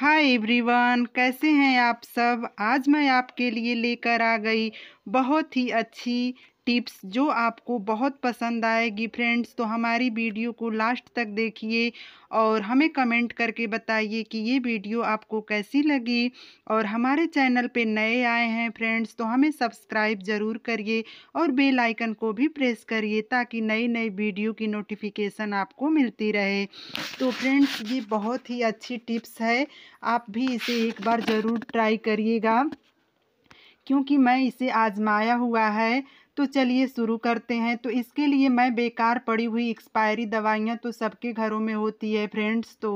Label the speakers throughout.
Speaker 1: hi everyone कैसे हैं आप सब आज मैं आपके लिए लेकर आ गई बहुत ही अच्छी टिप्स जो आपको बहुत पसंद आएगी फ्रेंड्स तो हमारी वीडियो को लास्ट तक देखिए और हमें कमेंट करके बताइए कि ये वीडियो आपको कैसी लगी और हमारे चैनल पे नए आए हैं फ्रेंड्स तो हमें सब्सक्राइब ज़रूर करिए और बेल आइकन को भी प्रेस करिए ताकि नई नई वीडियो की नोटिफिकेशन आपको मिलती रहे तो फ्रेंड्स ये बहुत ही अच्छी टिप्स है आप भी इसे एक बार ज़रूर ट्राई करिएगा क्योंकि मैं इसे आजमाया हुआ है तो चलिए शुरू करते हैं तो इसके लिए मैं बेकार पड़ी हुई एक्सपायरी दवाइयाँ तो सबके घरों में होती है फ्रेंड्स तो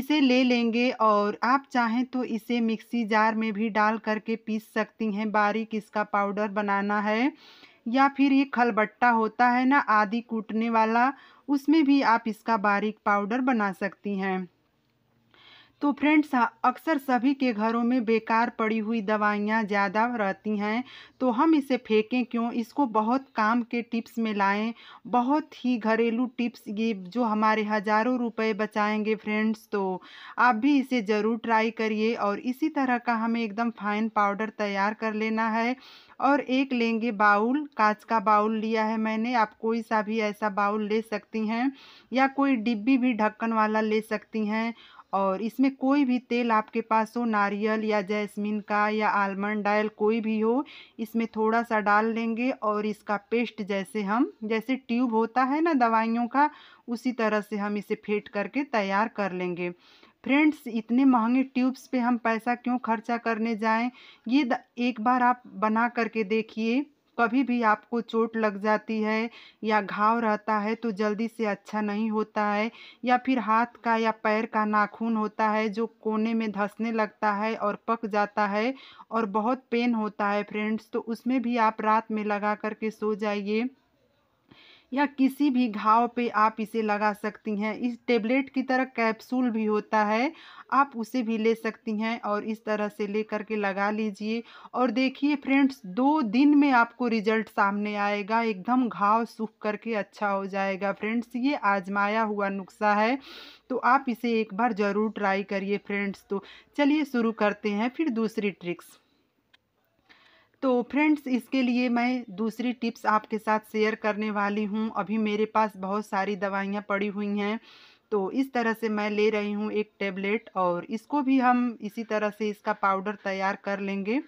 Speaker 1: इसे ले लेंगे और आप चाहें तो इसे मिक्सी जार में भी डाल करके पीस सकती हैं बारीक इसका पाउडर बनाना है या फिर ये खलबट्टा होता है ना आदि कूटने वाला उसमें भी आप इसका बारीक पाउडर बना सकती हैं तो फ्रेंड्स हाँ, अक्सर सभी के घरों में बेकार पड़ी हुई दवाइयाँ ज़्यादा रहती हैं तो हम इसे फेंकें क्यों इसको बहुत काम के टिप्स में लाएं बहुत ही घरेलू टिप्स ये जो हमारे हज़ारों रुपए बचाएंगे फ्रेंड्स तो आप भी इसे ज़रूर ट्राई करिए और इसी तरह का हमें एकदम फाइन पाउडर तैयार कर लेना है और एक लेंगे बाउल कांच का बाउल लिया है मैंने आप कोई सा भी ऐसा बाउल ले सकती हैं या कोई डिब्बी भी ढक्कन वाला ले सकती हैं और इसमें कोई भी तेल आपके पास हो नारियल या जैस्मिन का या आलमंड डायल कोई भी हो इसमें थोड़ा सा डाल लेंगे और इसका पेस्ट जैसे हम जैसे ट्यूब होता है ना दवाइयों का उसी तरह से हम इसे फेंट करके तैयार कर लेंगे फ्रेंड्स इतने महंगे ट्यूब्स पे हम पैसा क्यों खर्चा करने जाएं ये एक बार आप बना करके देखिए कभी भी आपको चोट लग जाती है या घाव रहता है तो जल्दी से अच्छा नहीं होता है या फिर हाथ का या पैर का नाखून होता है जो कोने में धंसने लगता है और पक जाता है और बहुत पेन होता है फ्रेंड्स तो उसमें भी आप रात में लगा करके सो जाइए या किसी भी घाव पे आप इसे लगा सकती हैं इस टेबलेट की तरह कैप्सूल भी होता है आप उसे भी ले सकती हैं और इस तरह से ले करके लगा लीजिए और देखिए फ्रेंड्स दो दिन में आपको रिजल्ट सामने आएगा एकदम घाव सूख करके अच्छा हो जाएगा फ्रेंड्स ये आजमाया हुआ नुस्खा है तो आप इसे एक बार ज़रूर ट्राई करिए फ्रेंड्स तो चलिए शुरू करते हैं फिर दूसरी ट्रिक्स तो फ्रेंड्स इसके लिए मैं दूसरी टिप्स आपके साथ शेयर करने वाली हूँ अभी मेरे पास बहुत सारी दवाइयाँ पड़ी हुई हैं तो इस तरह से मैं ले रही हूँ एक टेबलेट और इसको भी हम इसी तरह से इसका पाउडर तैयार कर लेंगे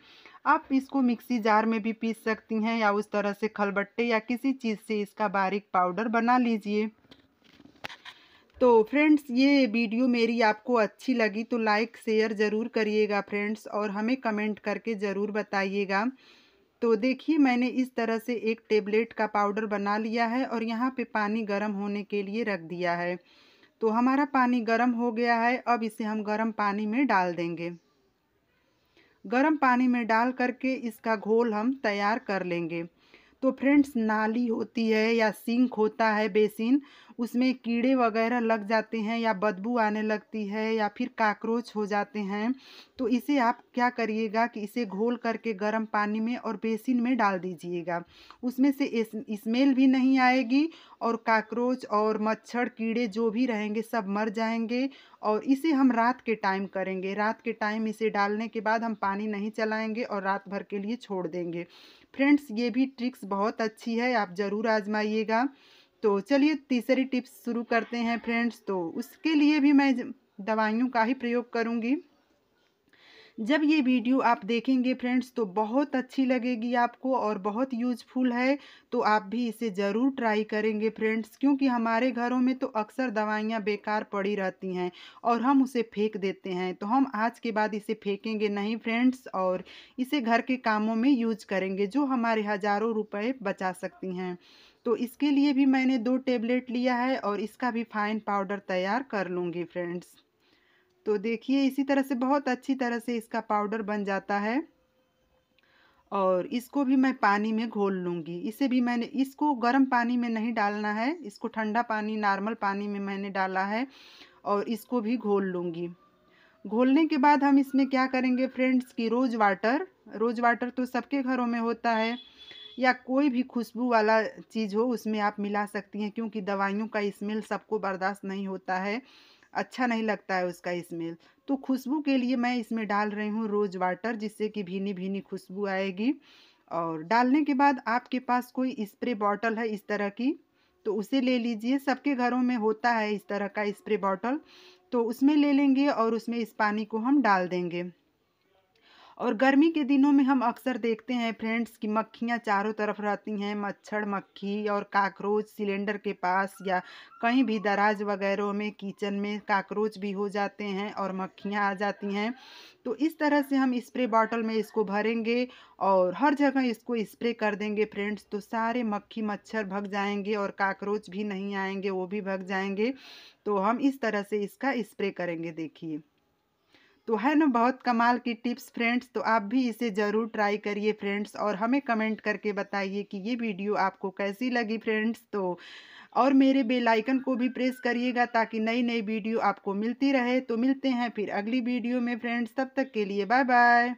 Speaker 1: आप इसको मिक्सी जार में भी पीस सकती हैं या उस तरह से खलबट्टे या किसी चीज़ से इसका बारीक पाउडर बना लीजिए तो फ्रेंड्स ये वीडियो मेरी आपको अच्छी लगी तो लाइक शेयर ज़रूर करिएगा फ्रेंड्स और हमें कमेंट करके ज़रूर बताइएगा तो देखिए मैंने इस तरह से एक टेबलेट का पाउडर बना लिया है और यहाँ पे पानी गर्म होने के लिए रख दिया है तो हमारा पानी गर्म हो गया है अब इसे हम गर्म पानी में डाल देंगे गर्म पानी में डाल करके इसका घोल हम तैयार कर लेंगे तो फ्रेंड्स नाली होती है या सिंक होता है बेसिन उसमें कीड़े वगैरह लग जाते हैं या बदबू आने लगती है या फिर काकरोच हो जाते हैं तो इसे आप क्या करिएगा कि इसे घोल करके गर्म पानी में और बेसिन में डाल दीजिएगा उसमें से स्मेल भी नहीं आएगी और काकरोच और मच्छर कीड़े जो भी रहेंगे सब मर जाएंगे और इसे हम रात के टाइम करेंगे रात के टाइम इसे डालने के बाद हम पानी नहीं चलाएंगे और रात भर के लिए छोड़ देंगे फ्रेंड्स ये भी ट्रिक्स बहुत अच्छी है आप ज़रूर आजमाइएगा तो चलिए तीसरी टिप्स शुरू करते हैं फ्रेंड्स तो उसके लिए भी मैं दवाइयों का ही प्रयोग करूँगी जब ये वीडियो आप देखेंगे फ्रेंड्स तो बहुत अच्छी लगेगी आपको और बहुत यूजफुल है तो आप भी इसे ज़रूर ट्राई करेंगे फ्रेंड्स क्योंकि हमारे घरों में तो अक्सर दवाइयाँ बेकार पड़ी रहती हैं और हम उसे फेंक देते हैं तो हम आज के बाद इसे फेंकेंगे नहीं फ्रेंड्स और इसे घर के कामों में यूज करेंगे जो हमारे हज़ारों रुपये बचा सकती हैं तो इसके लिए भी मैंने दो टेबलेट लिया है और इसका भी फाइन पाउडर तैयार कर लूँगी फ्रेंड्स तो देखिए इसी तरह से बहुत अच्छी तरह से इसका पाउडर बन जाता है और इसको भी मैं पानी में घोल लूँगी इसे भी मैंने इसको गर्म पानी में नहीं डालना है इसको ठंडा पानी नॉर्मल पानी में मैंने डाला है और इसको भी घोल लूँगी घोलने के बाद हम इसमें क्या करेंगे फ्रेंड्स कि रोज़ वाटर रोज़ वाटर तो सबके घरों में होता है या कोई भी खुशबू वाला चीज़ हो उसमें आप मिला सकती हैं क्योंकि दवाइयों का स्मेल सबको बर्दाश्त नहीं होता है अच्छा नहीं लगता है उसका स्मेल तो खुशबू के लिए मैं इसमें डाल रही हूँ रोज़ वाटर जिससे कि भीनी भीनी खुशबू आएगी और डालने के बाद आपके पास कोई स्प्रे बॉटल है इस तरह की तो उसे ले लीजिए सबके घरों में होता है इस तरह का स्प्रे बॉटल तो उसमें ले लेंगे और उसमें इस पानी को हम डाल देंगे और गर्मी के दिनों में हम अक्सर देखते हैं फ्रेंड्स कि मक्खियाँ चारों तरफ रहती हैं मच्छर मक्खी और काकरोच सिलेंडर के पास या कहीं भी दराज वगैरह में किचन में काकरोच भी हो जाते हैं और मक्खियाँ आ जाती हैं तो इस तरह से हम स्प्रे बॉटल में इसको भरेंगे और हर जगह इसको स्प्रे कर देंगे फ्रेंड्स तो सारे मक्खी मच्छर भग जाएंगे और काकरोच भी नहीं आएंगे वो भी भग जाएंगे तो हम इस तरह से इसका स्प्रे करेंगे देखिए तो है ना बहुत कमाल की टिप्स फ्रेंड्स तो आप भी इसे ज़रूर ट्राई करिए फ्रेंड्स और हमें कमेंट करके बताइए कि ये वीडियो आपको कैसी लगी फ्रेंड्स तो और मेरे बेल आइकन को भी प्रेस करिएगा ताकि नई नई वीडियो आपको मिलती रहे तो मिलते हैं फिर अगली वीडियो में फ्रेंड्स तब तक के लिए बाय बाय